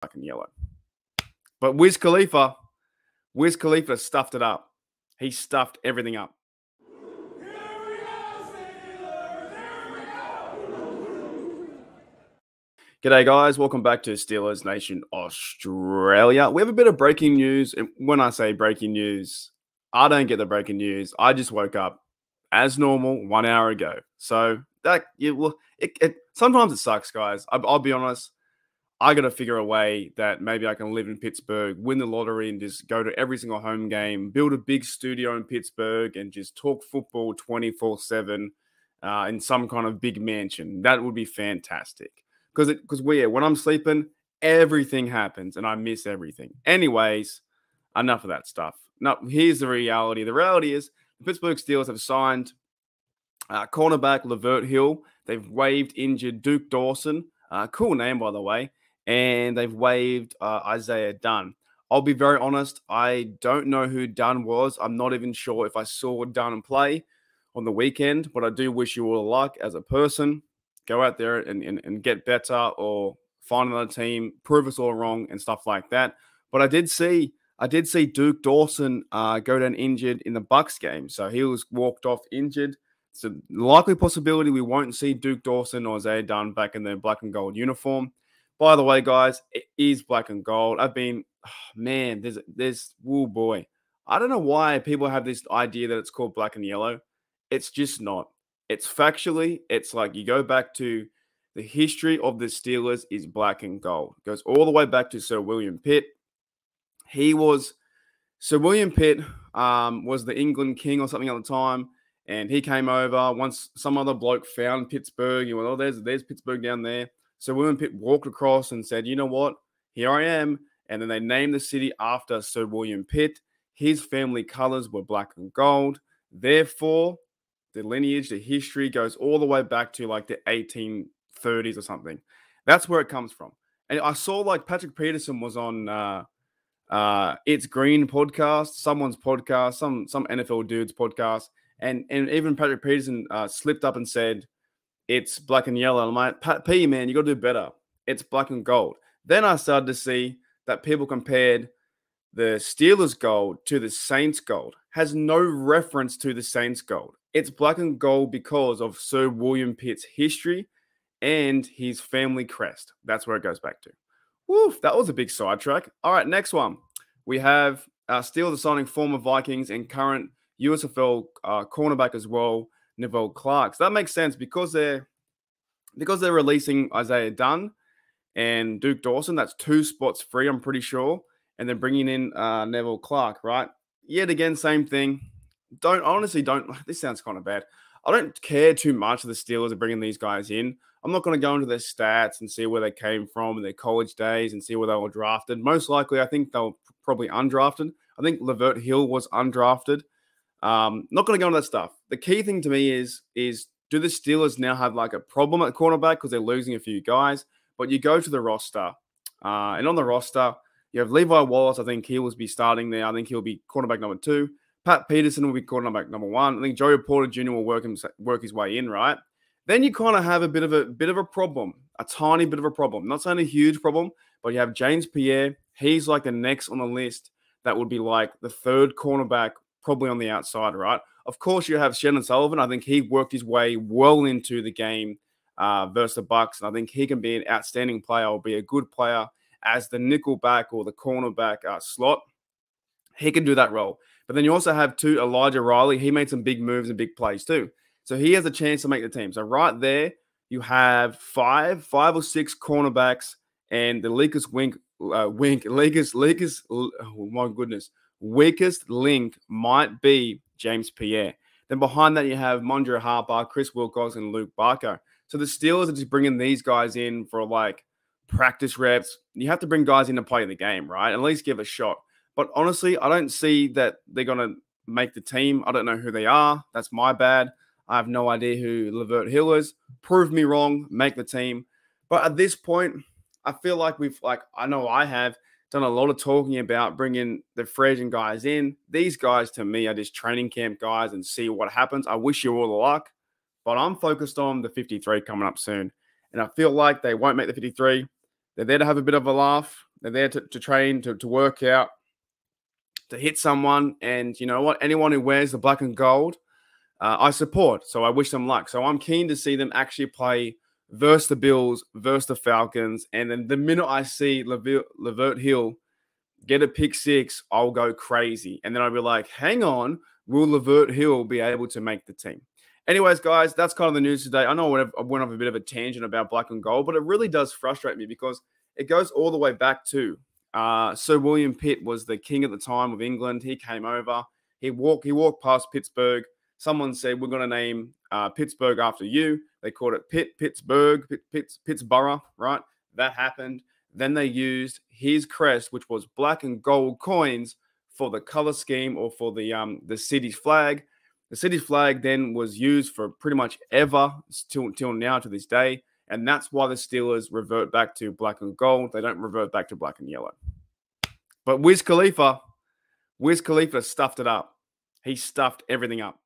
fucking yellow. But Wiz Khalifa, Wiz Khalifa stuffed it up. He stuffed everything up. G'day, guys. Welcome back to Steelers Nation Australia. We have a bit of breaking news. And when I say breaking news, I don't get the breaking news. I just woke up as normal one hour ago. So that you will, it, it, sometimes it sucks, guys. I, will be honest. I got to figure a way that maybe I can live in Pittsburgh, win the lottery, and just go to every single home game, build a big studio in Pittsburgh, and just talk football 24 uh, 7 in some kind of big mansion. That would be fantastic. Because because we yeah, when I'm sleeping, everything happens and I miss everything. Anyways, enough of that stuff. No, here's the reality the reality is the Pittsburgh Steelers have signed uh, cornerback Lavert Hill. They've waived injured Duke Dawson. Uh, cool name, by the way and they've waived uh, Isaiah Dunn. I'll be very honest, I don't know who Dunn was. I'm not even sure if I saw Dunn play on the weekend, but I do wish you all luck as a person. Go out there and, and, and get better or find another team, prove us all wrong and stuff like that. But I did see I did see Duke Dawson uh, go down injured in the Bucks game, so he was walked off injured. It's a likely possibility we won't see Duke Dawson or Isaiah Dunn back in their black and gold uniform. By the way, guys, it is black and gold. I've been, oh, man, there's, there's, wool boy. I don't know why people have this idea that it's called black and yellow. It's just not. It's factually, it's like you go back to the history of the Steelers is black and gold. It goes all the way back to Sir William Pitt. He was, Sir William Pitt um, was the England king or something at the time. And he came over once some other bloke found Pittsburgh. You went, oh, there's, there's Pittsburgh down there. So women Pitt walked across and said, you know what? Here I am. And then they named the city after Sir William Pitt. His family colors were black and gold. Therefore, the lineage, the history goes all the way back to like the 1830s or something. That's where it comes from. And I saw like Patrick Peterson was on uh, uh, It's Green podcast, someone's podcast, some some NFL dude's podcast, and and even Patrick Peterson uh, slipped up and said it's black and yellow. I'm like, Pat P, man, you got to do better. It's black and gold. Then I started to see that people compared the Steelers gold to the Saints gold. Has no reference to the Saints gold. It's black and gold because of Sir William Pitt's history and his family crest. That's where it goes back to. Woof, that was a big sidetrack. All right, next one. We have uh, Steelers signing former Vikings and current USFL uh, cornerback as well, Neville Clark. So that makes sense because they're because they're releasing Isaiah Dunn and Duke Dawson. That's two spots free, I'm pretty sure. And then bringing in uh, Neville Clark, right? Yet again, same thing. Don't honestly don't. This sounds kind of bad. I don't care too much of the Steelers are bringing these guys in. I'm not going to go into their stats and see where they came from and their college days and see where they were drafted. Most likely, I think they were probably undrafted. I think Levert Hill was undrafted. Um, not going to go into that stuff. The key thing to me is is do the Steelers now have like a problem at cornerback because they're losing a few guys? But you go to the roster, uh, and on the roster you have Levi Wallace. I think he will be starting there. I think he'll be cornerback number two. Pat Peterson will be cornerback number one. I think Joey Porter Jr. will work him, work his way in, right? Then you kind of have a bit of a bit of a problem, a tiny bit of a problem. Not saying a huge problem, but you have James Pierre. He's like the next on the list that would be like the third cornerback probably on the outside, right? Of course, you have Shannon Sullivan. I think he worked his way well into the game uh, versus the Bucks, and I think he can be an outstanding player or be a good player as the nickel back or the cornerback uh, slot. He can do that role. But then you also have two Elijah Riley. He made some big moves and big plays too. So he has a chance to make the team. So right there, you have five, five or six cornerbacks, and the Lakers wink, uh, wink, Lakers, Lakers. Oh my goodness, weakest link might be James Pierre. Then behind that, you have Mondra Harper, Chris Wilcox, and Luke Barker. So the Steelers are just bringing these guys in for like practice reps. You have to bring guys in to play the game, right? At least give a shot. But honestly, I don't see that they're going to make the team. I don't know who they are. That's my bad. I have no idea who Levert Hill is. Prove me wrong, make the team. But at this point, I feel like we've like I know I have done a lot of talking about bringing the Frisian guys in. These guys, to me, are just training camp guys and see what happens. I wish you all the luck, but I'm focused on the 53 coming up soon. And I feel like they won't make the 53. They're there to have a bit of a laugh. They're there to, to train, to, to work out, to hit someone. And you know what? Anyone who wears the black and gold, uh, I support. So I wish them luck. So I'm keen to see them actually play – versus the Bills, versus the Falcons. And then the minute I see Levert, Hill get a pick six, I'll go crazy. And then I'll be like, hang on, will Levert Hill be able to make the team? Anyways, guys, that's kind of the news today. I know I went off a bit of a tangent about black and gold, but it really does frustrate me because it goes all the way back to uh, Sir William Pitt was the king at the time of England. He came over. He walked. He walked past Pittsburgh someone said we're going to name uh, Pittsburgh after you. They called it Pitt Pittsburgh, Pitt, Pitts Pittsburgh, right? That happened. Then they used his crest, which was black and gold coins, for the color scheme or for the um, the city's flag. The city's flag then was used for pretty much ever till till now to this day, and that's why the Steelers revert back to black and gold. They don't revert back to black and yellow. But Wiz Khalifa, Wiz Khalifa stuffed it up. He stuffed everything up.